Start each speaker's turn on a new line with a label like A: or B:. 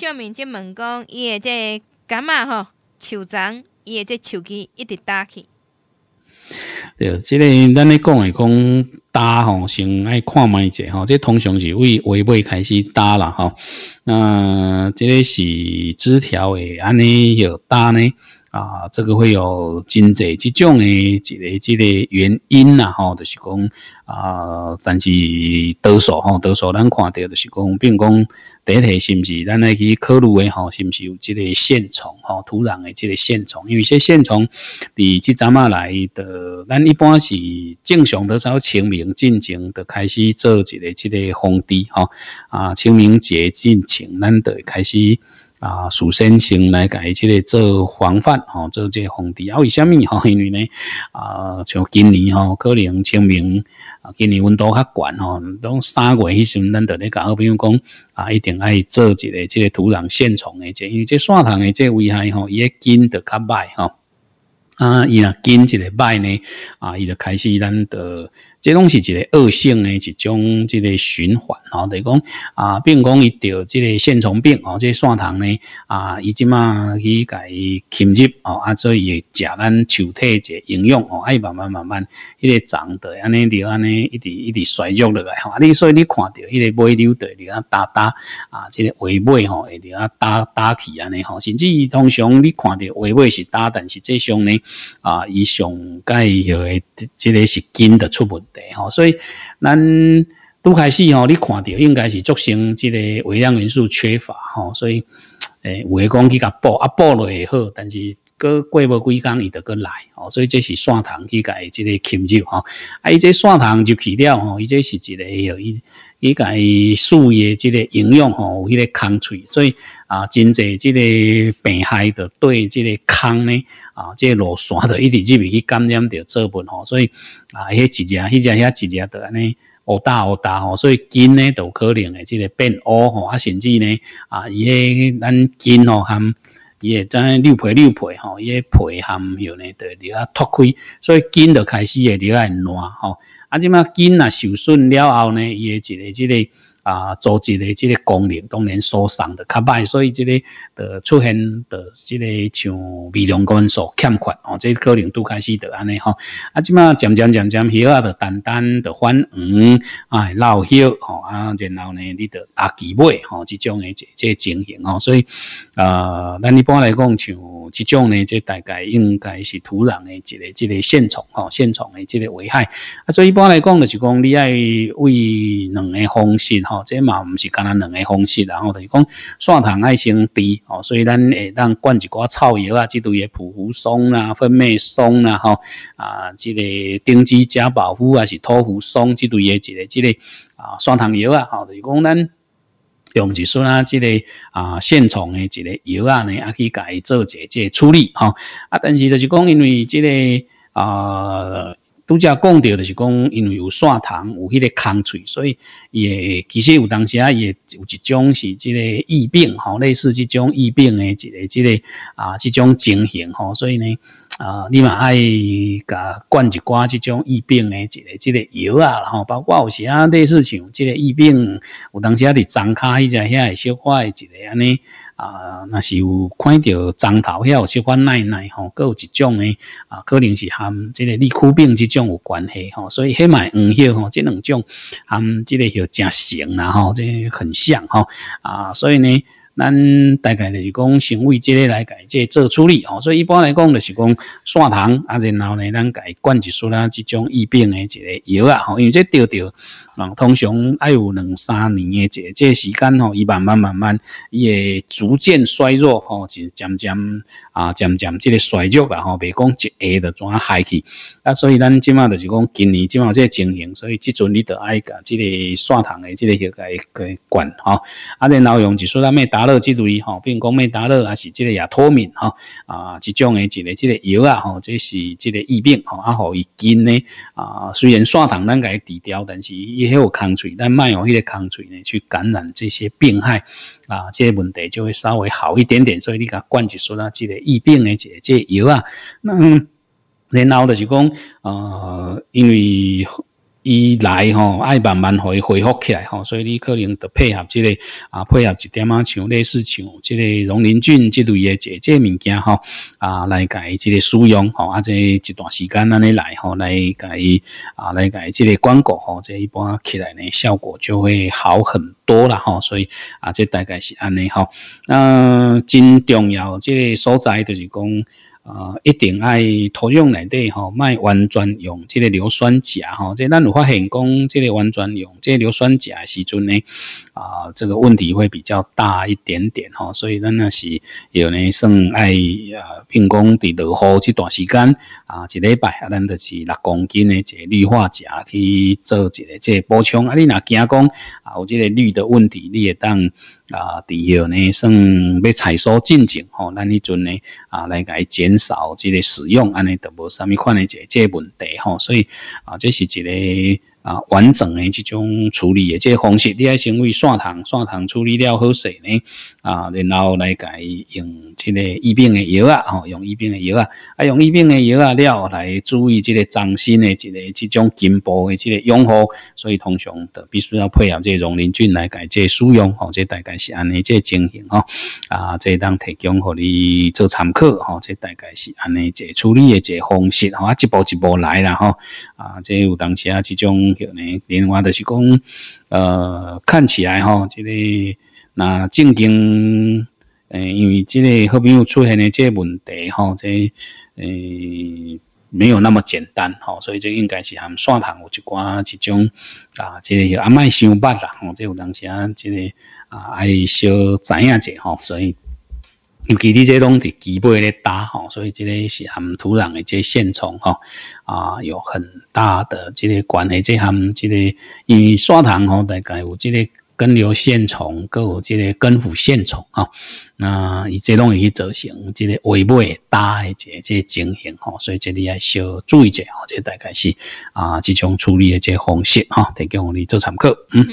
A: 小明即问讲，伊个即感嘛吼？手掌伊个即手机一直打去。对，即个咱咧讲诶，讲打吼，先爱看卖者吼，即通常是为尾尾开始打啦吼。嗯，即个是枝条诶，安尼要打呢。啊，这个会有真济这种的、这个这个原因呐，吼，就是讲啊，但是多数吼，多数咱看到就是讲，并讲第一，题是不是咱来去考虑的，吼，是不是有这个线虫，吼，土壤的这个线虫，有一些线虫，伫即阵啊来的，咱一般是正常的，到清明进前就开始做一个这个封地，哈啊，清明节进前，咱就开始。啊，首先先来解即个做防范吼，做这个防治。啊，为虾米吼？因为呢，啊，像今年吼，可能清明啊，今年温度较悬吼，当三月迄时，阵，咱就咧甲好朋友讲啊，一定爱做一个即个土壤线虫诶，即因为即线虫诶，即危害吼，伊也见得较歹吼。啊，伊若紧一个礼呢，啊，伊就开始咱的，这拢是一个恶性的一种这个循环哦，等于讲啊，比如讲伊着这个线虫病哦，这线虫呢，啊，伊即嘛去甲伊侵入哦，啊，所以食咱树体一个营养吼、哦，爱慢慢慢慢，迄个长得安尼，着安尼，一直一直衰弱落来，吼、啊，你所以你看着迄个尾流在里啊哒哒，啊，即个尾尾吼，会里啊哒哒起安尼吼，甚至伊通常你看着尾尾是哒，但是这际上呢。啊，以上介个，这个是筋的出问题吼，所以咱拄开始吼，你看到应该是造成这个微量元素缺乏吼，所以诶，有诶讲去甲补啊，补了会好，但是。个过无几工伊就过来哦，所以这是蒜糖伊个即个侵入哈，啊伊这蒜糖就去了哦，伊这是一个伊伊个树叶即个营养吼，有迄个空脆，所以啊真济即个病害的对即个空呢啊即个罗酸的一直入去感染着做本吼，所以啊一只迄只遐一只家的安尼乌大乌大吼，所以菌呢都可能会即个变乌吼啊甚至呢啊伊个咱菌哦含。会再六陪六皮吼，也陪含有呢，就你要脱开，所以筋就开始会了来烂吼，啊，这么筋啊，受损了后呢，会一个一个。啊，组织的这个功能，当然受伤的较歹，所以这个的出现的这个像微量元素欠缺哦，这可能都开始的安尼吼。啊，即马渐渐渐渐，后啊，就单单就反黄，啊，老叶吼啊，然后呢，你的打鸡尾吼，即种的这这情形哦。所以啊，咱一般来讲，像即种呢，这大概应该是土壤的这个这个现虫吼，现虫的这个危害。啊，所以一般来讲，就是讲你爱为两个方式吼。这嘛不是干单两个方式，然后就是讲蒜糖爱先低哦，所以咱会咱灌一挂草药啊，即类嘢蒲胡松啦、蜂蜜松啦，吼啊，即个丁基加保护啊，是托胡松即类嘢，即个即个啊，蒜糖药啊，吼，就是讲咱用一酸啊，即个啊，现创诶即个药啊，呢，啊去以家做一即处理，哈啊，但是就是讲因为即个啊。拄则讲到就是讲，因为有砂糖有迄个空喙，所以也其实有当时也有一种是这个疫病吼，类似这种疫病的一个这个啊这种情形吼，所以呢啊，你嘛爱甲灌一寡这种疫病的一个这个药啊，后包括有时啊类似像这个疫病有当时啊伫张骹迄只遐会小坏一个安尼。啊，若是有看到长头，还有小款奶奶吼，各有一种呢。啊，可能是含这个利枯病这种有关系吼，所以迄买黄药吼，这两种含这个药正像啦吼，这很像哈啊。所以呢，咱大概就是讲先为这个来改这做处理吼。所以一般来讲就是讲砂糖，啊，然后呢，咱改灌一束啦，这种疫病的一个药啊，因为这钓钓。啊，通常爱有两三年诶，即即时间吼，伊慢慢慢慢，伊会逐渐衰弱吼，是渐渐啊，渐渐即个衰弱啦吼，未讲一下就转害去。啊，所以咱即马着是讲今年即马即个情形，所以即阵你得爱甲即个哮喘诶，即个药来来管吼。啊，然后用就说咱咩打热即类吼，并讲咩打热，还是即个也脱敏吼啊，即种诶一个即个药啊吼，这是即个疫病吼，啊，互伊紧咧啊。虽然哮喘咱甲治掉，但是伊。迄有抗体，但卖有一些抗体呢，去感染这些病害啊，这些问题就会稍微好一点点。所以你甲灌一梭那即个疫病的这这药啊，那然后的是讲呃，因为。以来吼，爱慢慢回恢复起来吼，所以你可能得配合这个啊，配合一点啊，像类似像这个溶林菌这类的这这物件吼啊，来改这个使用吼，啊，这一段时间那尼来吼，来改啊，来改这个广告吼，这一般起来呢，效果就会好很多了吼，所以啊，这大概是安尼吼，那真重要，这所在就是讲。呃，一定爱投用内底吼，卖完全用这个硫酸钾吼。即咱有发现讲，即个完全用即硫酸钾时阵呢。啊，这个问题会比较大一点点吼，所以咱那是有呢，算爱啊，喷讲伫落雨这段时间啊，一礼拜啊，咱就是六公斤的这氯化钾去做一个这补充。啊，你若惊讲啊，有这个氯的问题你也当啊，伫下呢算要采收进行吼，咱迄阵呢啊来伊减少这个使用，安尼都无啥物款的这这问题吼，所以啊，这是一个。啊，完整的这种处理的这方式，你要先为线糖，线糖处理了好势呢，啊，然后来改用这个疫病的药啊，吼，用疫病的药啊，啊，用疫病的药啊了来注意这个掌心的这个这种根部的这个养护，所以通常都必须要配合这溶林菌来改这使用，吼，这大概是安尼这进行哈，啊，这当提供给你做参考哈，这大概是安尼这处理的这方式，啊，一步一步来啦哈，啊，这有当时啊这种。另外就是讲，呃，看起来吼，这个那正经，嗯，因为这个好朋友出现的这问题即、这呃没有那么简单吼，所以这应该是含散糖有一寡一种啊，这个阿麦先捌啦，这有当时啊，这个啊，小知影者吼，所以。尤其你这拢伫基部咧打吼，所以这个是含土壤的这线虫吼啊有很大的这个关系，这含这个因为砂糖吼，大概有这个根瘤线虫，各有这个根腐线虫吼，那伊这拢西去造成这些尾搭打的这这情形吼，所以这里要小注意者吼，这大概是啊这种处理的这方式哈，提供你做参考，嗯。